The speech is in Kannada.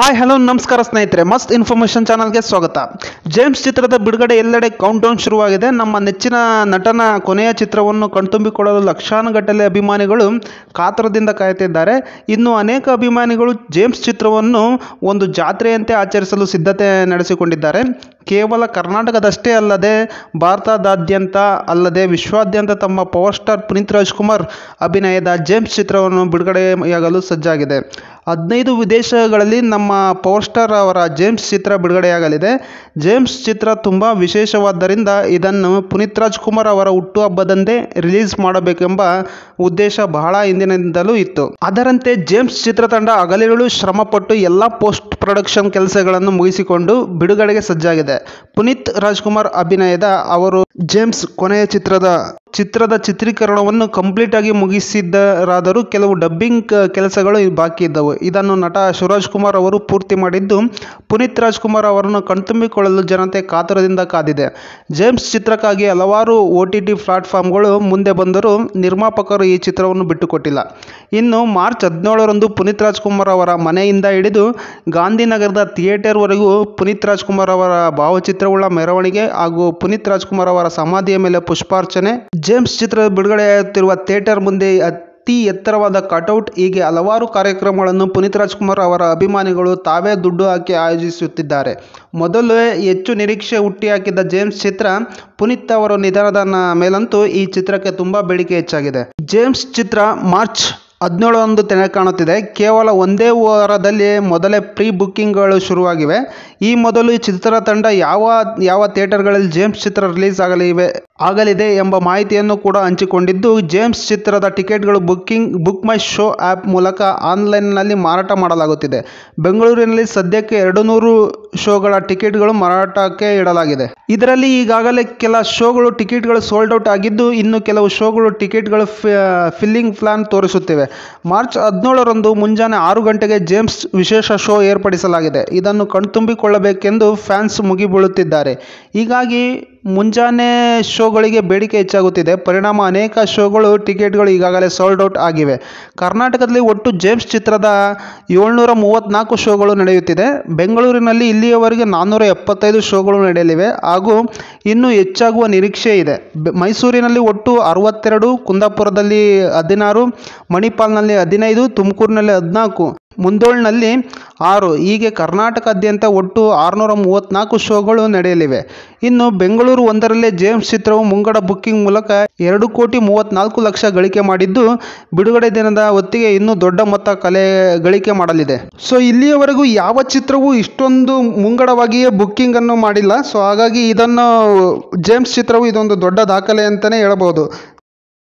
ಹಾಯ್ ಹಲೋ ನಮಸ್ಕಾರ ಸ್ನೇಹಿತರೆ ಮಸ್ತ್ ಇನ್ಫಾರ್ಮೇಶನ್ ಚಾನಲ್ಗೆ ಸ್ವಾಗತ ಜೇಮ್ಸ್ ಚಿತ್ರದ ಬಿಡುಗಡೆ ಎಲ್ಲೆಡೆ ಕೌಂಟ್ ಡೌನ್ ಶುರುವಾಗಿದೆ ನಮ್ಮ ನೆಚ್ಚಿನ ನಟನ ಕೊನೆಯ ಚಿತ್ರವನ್ನು ಕಣ್ತುಂಬಿಕೊಳ್ಳಲು ಲಕ್ಷಾನುಗಟ್ಟಲೆ ಅಭಿಮಾನಿಗಳು ಕಾತರದಿಂದ ಕಾಯುತ್ತಿದ್ದಾರೆ ಇನ್ನು ಅನೇಕ ಅಭಿಮಾನಿಗಳು ಜೇಮ್ಸ್ ಚಿತ್ರವನ್ನು ಒಂದು ಜಾತ್ರೆಯಂತೆ ಆಚರಿಸಲು ಸಿದ್ಧತೆ ನಡೆಸಿಕೊಂಡಿದ್ದಾರೆ ಕೇವಲ ಕರ್ನಾಟಕದಷ್ಟೇ ಅಲ್ಲದೆ ಭಾರತದಾದ್ಯಂತ ಅಲ್ಲದೆ ವಿಶ್ವಾದ್ಯಂತ ತಮ್ಮ ಪವರ್ ಸ್ಟಾರ್ ಪುನೀತ್ ರಾಜ್ಕುಮಾರ್ ಅಭಿನಯದ ಜೇಮ್ಸ್ ಚಿತ್ರವನ್ನು ಬಿಡುಗಡೆಯಾಗಲು ಸಜ್ಜಾಗಿದೆ ಹದಿನೈದು ವಿದೇಶಗಳಲ್ಲಿ ನಮ್ಮ ಪವರ್ ಸ್ಟಾರ್ ಅವರ ಜೇಮ್ಸ್ ಚಿತ್ರ ಬಿಡುಗಡೆಯಾಗಲಿದೆ ಜೇಮ್ಸ್ ಚಿತ್ರ ತುಂಬ ವಿಶೇಷವಾದ್ದರಿಂದ ಇದನ್ನು ಪುನೀತ್ ರಾಜ್ಕುಮಾರ್ ಅವರ ಹುಟ್ಟುಹಬ್ಬದಂದೇ ರಿಲೀಸ್ ಮಾಡಬೇಕೆಂಬ ಉದ್ದೇಶ ಬಹಳ ಹಿಂದಿನಿಂದಲೂ ಇತ್ತು ಅದರಂತೆ ಜೇಮ್ಸ್ ಚಿತ್ರತಂಡ ಹಗಲಿರುಳು ಶ್ರಮಪಟ್ಟು ಎಲ್ಲ ಪೋಸ್ಟ್ ಪ್ರೊಡಕ್ಷನ್ ಕೆಲಸಗಳನ್ನು ಮುಗಿಸಿಕೊಂಡು ಬಿಡುಗಡೆಗೆ ಸಜ್ಜಾಗಿದೆ ಪುನೀತ್ ರಾಜ್ಕುಮಾರ್ ಅಭಿನಯದ ಅವರು ಜೇಮ್ಸ್ ಕೊನೆಯ ಚಿತ್ರದ ಚಿತ್ರದ ಚಿತ್ರೀಕರಣವನ್ನು ಕಂಪ್ಲೀಟಾಗಿ ಮುಗಿಸಿದ್ದರಾದರೂ ಕೆಲವು ಡಬ್ಬಿಂಗ್ ಕೆಲಸಗಳು ಬಾಕಿ ಇದ್ದವು ಇದನ್ನು ನಟ ಶಿವರಾಜ್ ಕುಮಾರ್ ಅವರು ಪೂರ್ತಿ ಮಾಡಿದ್ದು ಪುನೀತ್ ರಾಜ್ಕುಮಾರ್ ಅವರನ್ನು ಕಣ್ತುಂಬಿಕೊಳ್ಳಲು ಜನತೆ ಕಾತರದಿಂದ ಕಾದಿದೆ ಜೇಮ್ಸ್ ಚಿತ್ರಕ್ಕಾಗಿ ಹಲವಾರು ಒ ಟಿ ಟಿ ಪ್ಲಾಟ್ಫಾರ್ಮ್ಗಳು ಮುಂದೆ ಬಂದರೂ ನಿರ್ಮಾಪಕರು ಈ ಚಿತ್ರವನ್ನು ಬಿಟ್ಟುಕೊಟ್ಟಿಲ್ಲ ಇನ್ನು ಮಾರ್ಚ್ ಹದಿನೇಳರಂದು ಪುನೀತ್ ರಾಜ್ಕುಮಾರ್ ಅವರ ಮನೆಯಿಂದ ಹಿಡಿದು ಗಾಂಧಿನಗರದ ಥಿಯೇಟರ್ವರೆಗೂ ಪುನೀತ್ ರಾಜ್ಕುಮಾರ್ ಅವರ ಭಾವಚಿತ್ರವುಳ್ಳ ಮೆರವಣಿಗೆ ಹಾಗೂ ಪುನೀತ್ ರಾಜ್ಕುಮಾರ್ ಅವರ ಸಮಾಧಿಯ ಮೇಲೆ ಪುಷ್ಪಾರ್ಚನೆ ಜೇಮ್ಸ್ ಚಿತ್ರ ಬಿಡುಗಡೆಯಾಗುತ್ತಿರುವ ಥಿಯೇಟರ್ ಮುಂದೆ ಅತಿ ಎತ್ತರವಾದ ಕಟೌಟ್ ಹೀಗೆ ಹಲವಾರು ಕಾರ್ಯಕ್ರಮಗಳನ್ನು ಪುನೀತ್ ರಾಜ್ಕುಮಾರ್ ಅವರ ಅಭಿಮಾನಿಗಳು ತಾವೇ ದುಡ್ಡು ಹಾಕಿ ಆಯೋಜಿಸುತ್ತಿದ್ದಾರೆ ಮೊದಲೇ ಹೆಚ್ಚು ನಿರೀಕ್ಷೆ ಹಾಕಿದ್ದ ಜೇಮ್ಸ್ ಚಿತ್ರ ಪುನೀತ್ ಅವರ ನಿಧನದ ಮೇಲಂತೂ ಈ ಚಿತ್ರಕ್ಕೆ ತುಂಬ ಬೇಡಿಕೆ ಹೆಚ್ಚಾಗಿದೆ ಜೇಮ್ಸ್ ಚಿತ್ರ ಮಾರ್ಚ್ ಹದಿನೇಳು ಒಂದು ತೆನೆ ಕಾಣುತ್ತಿದೆ ಕೇವಲ ಒಂದೇ ವಾರದಲ್ಲಿ ಮೊದಲೇ ಪ್ರೀ ಬುಕ್ಕಿಂಗ್ಗಳು ಶುರುವಾಗಿವೆ ಈ ಮೊದಲು ತಂಡ ಯಾವ ಯಾವ ಥಿಯೇಟರ್ಗಳಲ್ಲಿ ಜೇಮ್ಸ್ ಚಿತ್ರ ರಿಲೀಸ್ ಆಗಲಿವೆ ಆಗಲಿದೆ ಎಂಬ ಮಾಹಿತಿಯನ್ನು ಕೂಡ ಹಂಚಿಕೊಂಡಿದ್ದು ಜೇಮ್ಸ್ ಚಿತ್ರದ ಟಿಕೆಟ್ಗಳು booking book my show app ಮೂಲಕ ಆನ್ಲೈನ್ನಲ್ಲಿ ಮಾರಾಟ ಮಾಡಲಾಗುತ್ತಿದೆ ಬೆಂಗಳೂರಿನಲ್ಲಿ ಸದ್ಯಕ್ಕೆ ಎರಡು ನೂರು ಶೋಗಳ ಟಿಕೆಟ್ಗಳು ಮಾರಾಟಕ್ಕೆ ಇಡಲಾಗಿದೆ ಇದರಲ್ಲಿ ಈಗಾಗಲೇ ಕೆಲ ಶೋಗಳು ಟಿಕೆಟ್ಗಳು ಸೋಲ್ಡ್ ಔಟ್ ಆಗಿದ್ದು ಇನ್ನು ಕೆಲವು ಶೋಗಳು ಟಿಕೆಟ್ಗಳು ಫಿಲ್ಲಿಂಗ್ ಪ್ಲಾನ್ ತೋರಿಸುತ್ತಿವೆ ಮಾರ್ಚ್ ಹದಿನೇಳರಂದು ಮುಂಜಾನೆ ಆರು ಗಂಟೆಗೆ ಜೇಮ್ಸ್ ವಿಶೇಷ ಶೋ ಏರ್ಪಡಿಸಲಾಗಿದೆ ಇದನ್ನು ಕಣ್ತುಂಬಿಕೊಳ್ಳಬೇಕೆಂದು ಫ್ಯಾನ್ಸ್ ಮುಗಿಬೀಳುತ್ತಿದ್ದಾರೆ ಹೀಗಾಗಿ ಮುಂಜಾನೆ ಶೋಗಳಿಗೆ ಬೇಡಿಕೆ ಹೆಚ್ಚಾಗುತ್ತಿದೆ ಪರಿಣಾಮ ಅನೇಕ ಶೋಗಳು ಟಿಕೆಟ್ಗಳು ಈಗಾಗಲೇ ಸೋಲ್ಡ್ ಔಟ್ ಆಗಿವೆ ಕರ್ನಾಟಕದಲ್ಲಿ ಒಟ್ಟು ಜೇಮ್ಸ್ ಚಿತ್ರದ ಏಳ್ನೂರ ಮೂವತ್ತ್ನಾಲ್ಕು ಶೋಗಳು ನಡೆಯುತ್ತಿದೆ ಬೆಂಗಳೂರಿನಲ್ಲಿ ಇಲ್ಲಿಯವರೆಗೆ ನಾನ್ನೂರ ಎಪ್ಪತ್ತೈದು ಶೋಗಳು ನಡೆಯಲಿವೆ ಹಾಗೂ ಇನ್ನೂ ಹೆಚ್ಚಾಗುವ ನಿರೀಕ್ಷೆ ಇದೆ ಮೈಸೂರಿನಲ್ಲಿ ಒಟ್ಟು ಅರವತ್ತೆರಡು ಕುಂದಾಪುರದಲ್ಲಿ ಹದಿನಾರು ಮಣಿಪಾಲ್ನಲ್ಲಿ ಹದಿನೈದು ತುಮಕೂರಿನಲ್ಲಿ ಹದಿನಾಲ್ಕು ಮುಂದೋಳ್ನಲ್ಲಿ ಆರು ಹೀಗೆ ಕರ್ನಾಟಕಾದ್ಯಂತ ಒಟ್ಟು ಆರುನೂರ ಮೂವತ್ತ್ನಾಲ್ಕು ಶೋಗಳು ನಡೆಯಲಿವೆ ಇನ್ನು ಬೆಂಗಳೂರು ಒಂದರಲ್ಲೇ ಜೇಮ್ಸ್ ಚಿತ್ರವು ಮುಂಗಡ ಬುಕ್ಕಿಂಗ್ ಮೂಲಕ ಎರಡು ಕೋಟಿ ಮೂವತ್ತ್ನಾಲ್ಕು ಲಕ್ಷ ಗಳಿಕೆ ಮಾಡಿದ್ದು ಬಿಡುಗಡೆ ದಿನದ ಹೊತ್ತಿಗೆ ಇನ್ನೂ ದೊಡ್ಡ ಮೊತ್ತ ಕಲೆ ಗಳಿಕೆ ಮಾಡಲಿದೆ ಸೊ ಇಲ್ಲಿಯವರೆಗೂ ಯಾವ ಚಿತ್ರವೂ ಇಷ್ಟೊಂದು ಮುಂಗಡವಾಗಿಯೇ ಬುಕ್ಕಿಂಗನ್ನು ಮಾಡಿಲ್ಲ ಸೊ ಹಾಗಾಗಿ ಇದನ್ನು ಜೇಮ್ಸ್ ಚಿತ್ರವು ಇದೊಂದು ದೊಡ್ಡ ದಾಖಲೆ ಅಂತಲೇ ಹೇಳಬಹುದು